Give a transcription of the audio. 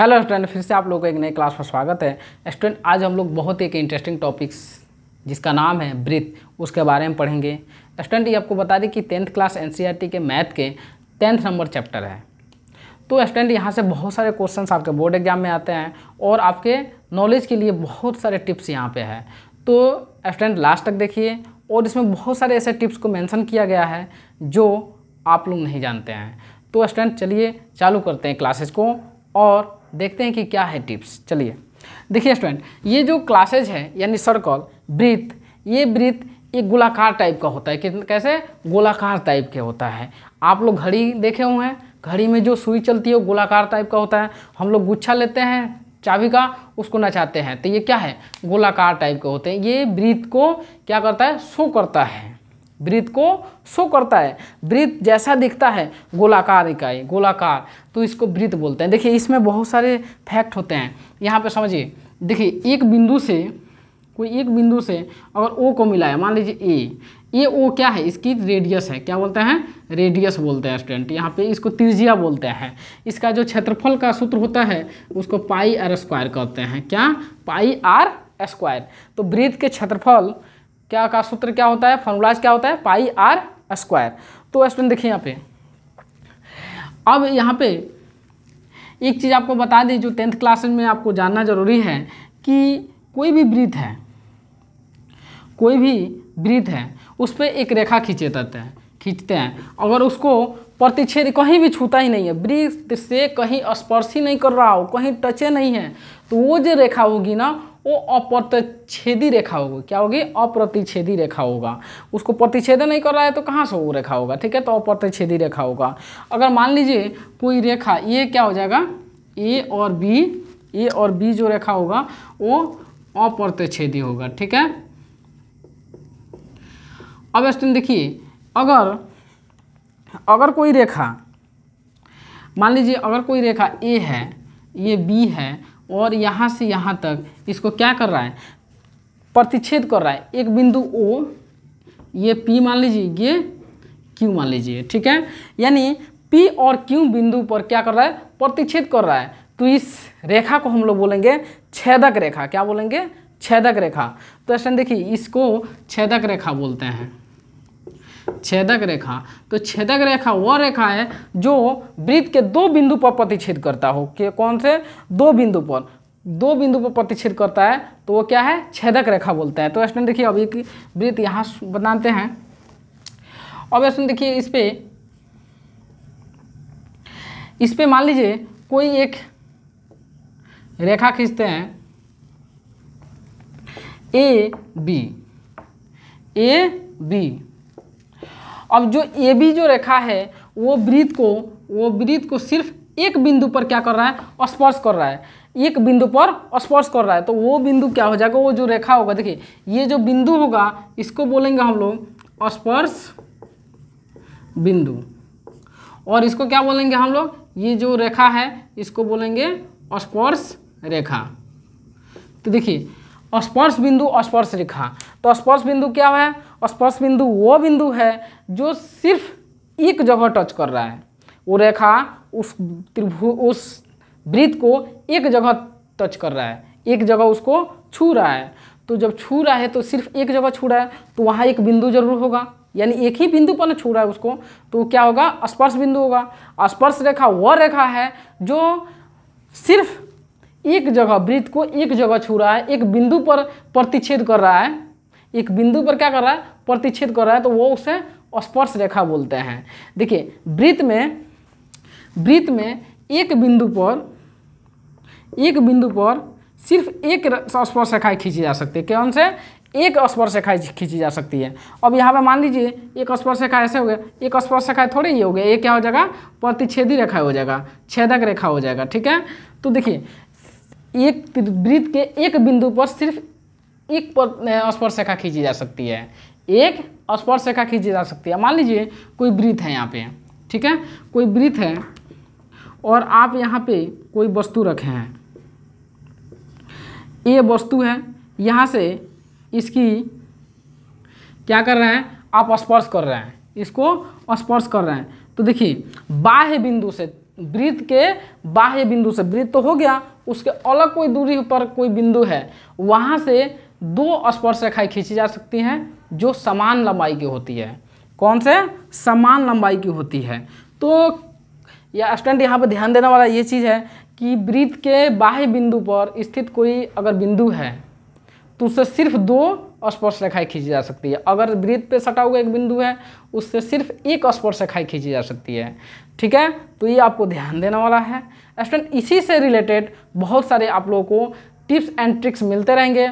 hello student फिर से आप लोगों का एक नए क्लास में स्वागत है स्टूडेंट आज हम लोग बहुत एक इंटरेस्टिंग टॉपिक्स जिसका नाम है ब्रिथ उसके बारे में पढ़ेंगे स्टूडेंट ये आपको बता दें कि टेंथ क्लास एन के मैथ के टेंथ नंबर चैप्टर है तो स्टूडेंट यहाँ से बहुत सारे क्वेश्चन आपके बोर्ड एग्जाम में आते हैं और आपके नॉलेज के लिए बहुत सारे टिप्स यहाँ पर है तो स्टूडेंट लास्ट तक देखिए और इसमें बहुत सारे ऐसे टिप्स को मैंसन किया गया है जो आप लोग नहीं जानते हैं तो स्टूडेंट चलिए चालू करते हैं क्लासेस को और देखते हैं कि क्या है टिप्स चलिए देखिए स्टूडेंट ये जो क्लासेज है यानी सर्कल ब्रीत ये ब्रीत एक गोलाकार टाइप का होता है कि कैसे गोलाकार टाइप के होता है आप लोग घड़ी देखे हुए हैं घड़ी में जो सुई चलती है वो गोलाकार टाइप का होता है हम लोग गुच्छा लेते हैं चाबी का उसको नचाते हैं तो ये क्या है गोलाकार टाइप के होते हैं ये ब्रीत को क्या करता है शो करता है वृत्त को शो करता है वृत्त जैसा दिखता है गोलाकार इकाई गोलाकार तो इसको वृत्त बोलते हैं देखिए इसमें बहुत सारे फैक्ट होते हैं यहाँ पे समझिए देखिए एक बिंदु से कोई एक बिंदु से अगर ओ को मिलाए मान लीजिए ए ये ओ क्या है इसकी रेडियस है क्या बोलते हैं रेडियस बोलते हैं स्टूडेंट यहाँ पे इसको त्रिज्या बोलते हैं इसका जो क्षेत्रफल का सूत्र होता है उसको पाई आर स्क्वायर कहते हैं क्या पाई आर स्क्वायर तो वृत्त के क्षेत्रफल क्या का सूत्र क्या होता है फॉर्मूलाज क्या होता है पाई आर स्क्वायर तो स्टूडेंट देखिए यहाँ पे अब यहाँ पे एक चीज़ आपको बता दी जो टेंथ क्लास में आपको जानना ज़रूरी है कि कोई भी ब्रीथ है कोई भी ब्रीथ है उस पर एक रेखा खींचे जाते हैं खींचते हैं अगर उसको प्रतिच्छेद कहीं भी छूता ही नहीं है ब्रीथ से कहीं स्पर्श ही नहीं कर रहा हो कहीं टचे नहीं है तो वो जो रेखा होगी ना वो अप्रतिच्छेदी रेखा होगी क्या होगी अप्रतिच्छेदी रेखा होगा उसको प्रतिच्छेदन नहीं कर रहा है तो कहाँ से वो रेखा होगा ठीक है तो अप्रतिच्छेदी रेखा होगा अगर मान लीजिए कोई रेखा ये क्या हो जाएगा ए और बी ए और बी जो रेखा होगा वो अप्रतिच्छेदी होगा ठीक है अब स्टूडेंट देखिए अगर अगर कोई रेखा मान लीजिए अगर कोई रेखा ए है ये बी है और यहाँ से यहाँ तक इसको क्या कर रहा है प्रतिच्छेद कर रहा है एक बिंदु ओ ये पी मान लीजिए ये क्यू मान लीजिए ठीक है यानी पी और क्यू बिंदु पर क्या कर रहा है प्रतिच्छेद कर रहा है तो इस रेखा को हम लोग बोलेंगे छेदक रेखा क्या बोलेंगे छेदक रेखा तो ऐसा देखिए इसको छेदक रेखा बोलते हैं छेदक रेखा तो छेदक रेखा वह रेखा है जो वृत्त के दो बिंदु पर प्रतिच्छेद करता हो कि कौन से दो बिंदु पर दो बिंदु पर प्रतिच्छेद करता है तो वो क्या है छेदक रेखा बोलता है तो स्टूडेंट देखिए अब एक वृत्त यहाँ बनाते हैं अब स्टूडेंट देखिए इस पर इस पर मान लीजिए कोई एक रेखा खींचते हैं ए बी ए बी अब जो ए बी जो रेखा है वो वृत्त को वो वृत्त को सिर्फ एक बिंदु पर क्या कर रहा है स्पर्श कर रहा है एक बिंदु पर स्पर्श कर रहा है तो वो बिंदु क्या हो जाएगा वो जो रेखा होगा देखिए ये जो बिंदु होगा इसको बोलेंगे हम लोग स्पर्श बिंदु और इसको क्या बोलेंगे हम लोग ये जो रेखा है इसको बोलेंगे स्पर्श रेखा तो देखिए स्पर्श बिंदु स्पर्श रेखा तो स्पर्श बिंदु क्या है स्पर्श बिंदु वो बिंदु है जो सिर्फ एक जगह टच कर रहा है वो रेखा उस त्रिभु उस वृत्त को एक जगह टच कर रहा है एक जगह उसको छू रहा है तो जब छू रहा है तो सिर्फ एक जगह छू रहा है तो वहाँ एक बिंदु जरूर होगा यानी एक ही बिंदु पर ना छू रहा है उसको तो क्या होगा स्पर्श बिंदु होगा स्पर्श रेखा वह रेखा है जो सिर्फ एक जगह वृत्त को एक जगह छू रहा है एक बिंदु पर प्रतिच्छेद कर रहा है एक बिंदु पर क्या कर रहा है प्रतिच्छेद कर रहा है तो वो उसे स्पर्श रेखा बोलते हैं देखिए वृत्त में वृत्त में एक बिंदु पर एक बिंदु पर सिर्फ एक स्पर्श रेखा खींची जा सकती है कौन से एक स्पर्श रेखा खींची जा सकती है अब यहाँ पर मान लीजिए एक स्पर्श रेखा ऐसे हो गया एक स्पर्श रेखा थोड़ी ही हो गया एक क्या हो जाएगा प्रतिच्छेदी रेखा हो जाएगा छेदक रेखा हो जाएगा ठीक है तो देखिए एक वृत्त के एक बिंदु पर सिर्फ एक स्पर्श रेखा खींची जा सकती है एक स्पर्श रेखा खींची जा सकती है मान लीजिए कोई वृत्त है यहाँ पे ठीक है कोई वृत्त है और आप यहाँ पे कोई वस्तु रखे हैं ये वस्तु है यहाँ से इसकी क्या कर रहे हैं आप स्पर्श कर रहे हैं इसको स्पर्श कर रहे हैं तो देखिए बाह्य बिंदु से वृत्त के बाह्य बिंदु से वृत्त तो हो गया उसके अलग कोई दूरी पर कोई बिंदु है वहाँ से दो स्पर्श रेखाएं खींची जा सकती हैं जो समान लंबाई की होती है कौन से समान लंबाई की होती है तो या स्टूडेंट यहाँ पर ध्यान देने वाला ये चीज़ है कि वृत्त के बाह्य बिंदु पर स्थित कोई अगर बिंदु है तो उससे सिर्फ दो स्पर्श रेखाएं खींची जा सकती है अगर वृत्त पे सटा हुआ एक बिंदु है उससे सिर्फ एक स्पर्श रेखाएं खींची जा सकती है ठीक है तो ये आपको ध्यान देने वाला है स्टूडेंट इसी से रिलेटेड बहुत सारे आप लोगों को टिप्स एंड ट्रिक्स मिलते रहेंगे